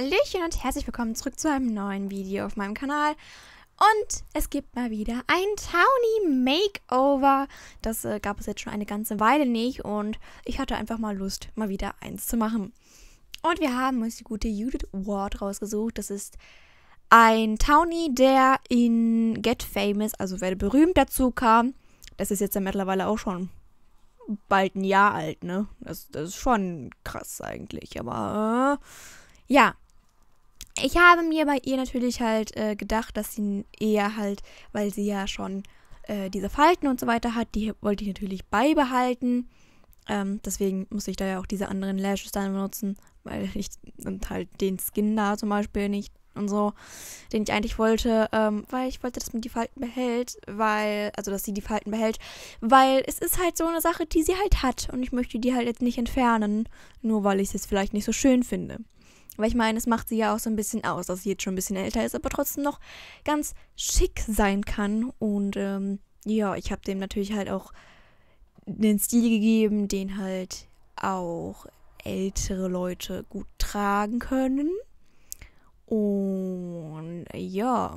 Hallöchen und herzlich willkommen zurück zu einem neuen Video auf meinem Kanal. Und es gibt mal wieder ein Townie Makeover. Das äh, gab es jetzt schon eine ganze Weile nicht und ich hatte einfach mal Lust, mal wieder eins zu machen. Und wir haben uns die gute Judith Ward rausgesucht. Das ist ein Townie, der in Get Famous, also werde berühmt, dazu kam. Das ist jetzt ja mittlerweile auch schon bald ein Jahr alt, ne? Das, das ist schon krass eigentlich, aber... Äh, ja, ich habe mir bei ihr natürlich halt äh, gedacht, dass sie eher halt, weil sie ja schon äh, diese Falten und so weiter hat, die wollte ich natürlich beibehalten. Ähm, deswegen musste ich da ja auch diese anderen Lashes dann benutzen, weil ich und halt den Skin da zum Beispiel nicht und so, den ich eigentlich wollte, ähm, weil ich wollte, dass man die Falten behält, weil, also dass sie die Falten behält, weil es ist halt so eine Sache, die sie halt hat und ich möchte die halt jetzt nicht entfernen, nur weil ich es jetzt vielleicht nicht so schön finde. Weil ich meine, es macht sie ja auch so ein bisschen aus, dass sie jetzt schon ein bisschen älter ist, aber trotzdem noch ganz schick sein kann. Und ähm, ja, ich habe dem natürlich halt auch den Stil gegeben, den halt auch ältere Leute gut tragen können. Und ja,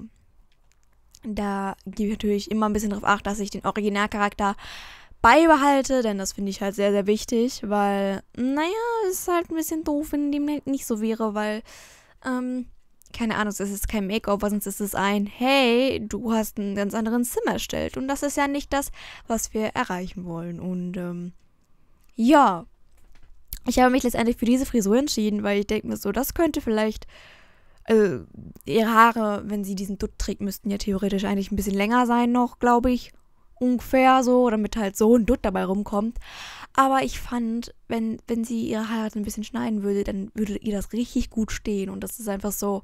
da gebe ich natürlich immer ein bisschen darauf acht, dass ich den Originalcharakter beibehalte, denn das finde ich halt sehr, sehr wichtig, weil, naja, es ist halt ein bisschen doof, wenn dem halt nicht so wäre, weil, ähm, keine Ahnung, es ist kein make Makeover, sonst ist es ein, hey, du hast einen ganz anderen Zimmer erstellt. Und das ist ja nicht das, was wir erreichen wollen. Und ähm, ja, ich habe mich letztendlich für diese Frisur entschieden, weil ich denke mir so, das könnte vielleicht, äh, ihre Haare, wenn sie diesen Dutt trägt, müssten ja theoretisch eigentlich ein bisschen länger sein noch, glaube ich ungefähr so, damit halt so ein Dutt dabei rumkommt. Aber ich fand, wenn, wenn sie ihre Haare ein bisschen schneiden würde, dann würde ihr das richtig gut stehen. Und das ist einfach so,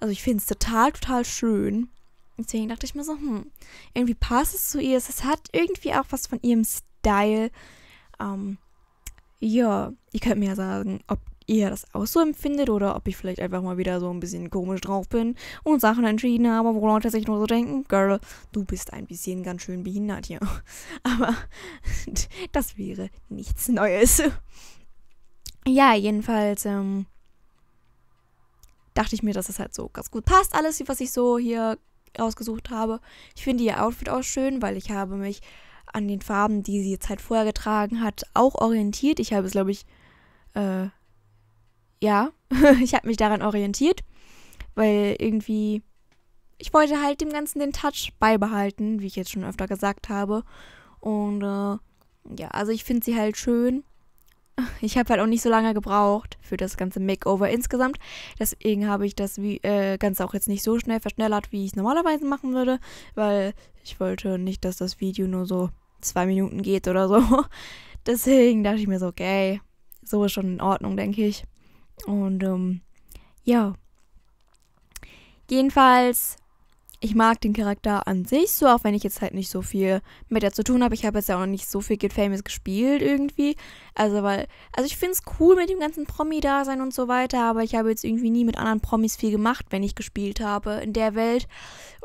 also ich finde es total, total schön. Deswegen dachte ich mir so, hm, irgendwie passt es zu ihr. Es hat irgendwie auch was von ihrem Style. Ähm, ja, ihr könnt mir ja sagen, ob ihr das auch so empfindet oder ob ich vielleicht einfach mal wieder so ein bisschen komisch drauf bin und Sachen entschieden habe, wo Leute sich nur so denken, Girl, du bist ein bisschen ganz schön behindert hier. Aber das wäre nichts Neues. Ja, jedenfalls ähm, dachte ich mir, dass das halt so ganz gut passt, alles, was ich so hier ausgesucht habe. Ich finde ihr Outfit auch schön, weil ich habe mich an den Farben, die sie jetzt halt vorher getragen hat, auch orientiert. Ich habe es, glaube ich, äh, ja, ich habe mich daran orientiert, weil irgendwie ich wollte halt dem Ganzen den Touch beibehalten, wie ich jetzt schon öfter gesagt habe. Und äh, ja, also ich finde sie halt schön. Ich habe halt auch nicht so lange gebraucht für das ganze Makeover insgesamt. Deswegen habe ich das wie, äh, Ganze auch jetzt nicht so schnell verschnellert, wie ich es normalerweise machen würde, weil ich wollte nicht, dass das Video nur so zwei Minuten geht oder so. Deswegen dachte ich mir so, okay, so ist schon in Ordnung, denke ich. Und ähm, ja. Jedenfalls, ich mag den Charakter an sich so, auch wenn ich jetzt halt nicht so viel mit der zu tun habe. Ich habe jetzt ja auch nicht so viel Get Famous gespielt irgendwie. Also, weil, also ich finde es cool mit dem ganzen Promi-Dasein und so weiter, aber ich habe jetzt irgendwie nie mit anderen Promis viel gemacht, wenn ich gespielt habe in der Welt.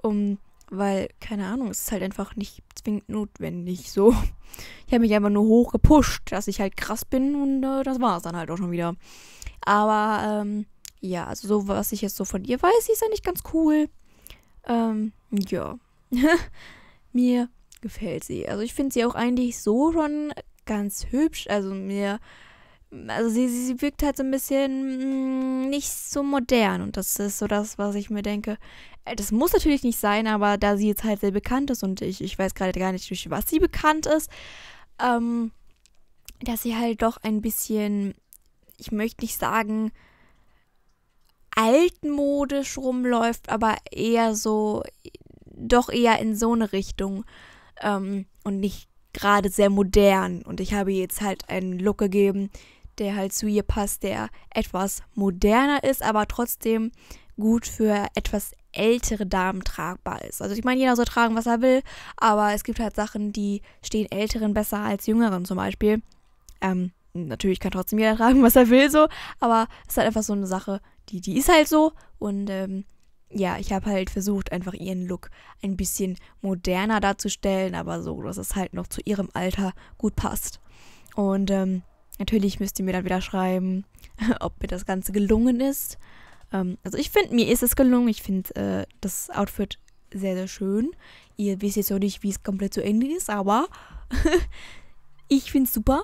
Um, weil, keine Ahnung, es ist halt einfach nicht zwingend notwendig so. Ich habe mich einfach nur hochgepusht, dass ich halt krass bin und äh, das war es dann halt auch schon wieder. Aber ähm, ja, also so, was ich jetzt so von ihr weiß, sie ist eigentlich ganz cool. Ähm, ja. mir gefällt sie. Also ich finde sie auch eigentlich so schon ganz hübsch. Also mir. Also sie, sie, sie wirkt halt so ein bisschen mh, mm, nicht so modern. Und das ist so das, was ich mir denke. Äh, das muss natürlich nicht sein, aber da sie jetzt halt sehr bekannt ist und ich, ich weiß gerade gar nicht, durch was sie bekannt ist, ähm, dass sie halt doch ein bisschen ich möchte nicht sagen, altmodisch rumläuft, aber eher so, doch eher in so eine Richtung ähm, und nicht gerade sehr modern. Und ich habe jetzt halt einen Look gegeben, der halt zu ihr passt, der etwas moderner ist, aber trotzdem gut für etwas ältere Damen tragbar ist. Also ich meine, jeder soll tragen, was er will, aber es gibt halt Sachen, die stehen älteren besser als jüngeren zum Beispiel. Ähm, natürlich kann trotzdem jeder tragen, was er will, so, aber es ist halt einfach so eine Sache, die, die ist halt so und ähm, ja, ich habe halt versucht, einfach ihren Look ein bisschen moderner darzustellen, aber so, dass es halt noch zu ihrem Alter gut passt. Und ähm, natürlich müsst ihr mir dann wieder schreiben, ob mir das Ganze gelungen ist. Ähm, also ich finde, mir ist es gelungen. Ich finde äh, das Outfit sehr, sehr schön. Ihr wisst jetzt auch nicht, wie es komplett zu Ende ist, aber ich finde es super.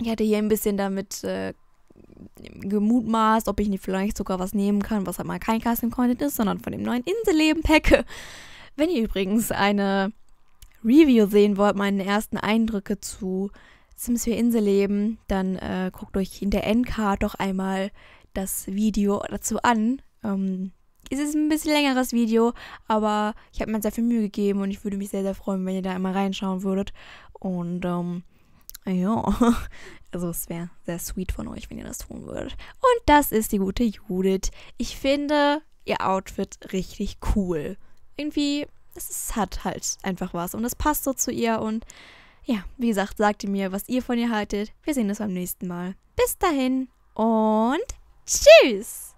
Ich hatte hier ein bisschen damit äh, gemutmaßt, ob ich nicht vielleicht sogar was nehmen kann, was halt mal kein Custom Content ist, sondern von dem neuen Inselleben-Pack. Wenn ihr übrigens eine Review sehen wollt, meine ersten Eindrücke zu Sims 4 Inselleben, dann äh, guckt euch in der NK doch einmal das Video dazu an. Ähm, es ist ein bisschen längeres Video, aber ich habe mir sehr viel Mühe gegeben und ich würde mich sehr, sehr freuen, wenn ihr da einmal reinschauen würdet. Und ähm, ja, also es wäre sehr sweet von euch, wenn ihr das tun würdet. Und das ist die gute Judith. Ich finde ihr Outfit richtig cool. Irgendwie, es hat halt einfach was und es passt so zu ihr. Und ja, wie gesagt, sagt ihr mir, was ihr von ihr haltet. Wir sehen uns beim nächsten Mal. Bis dahin und tschüss!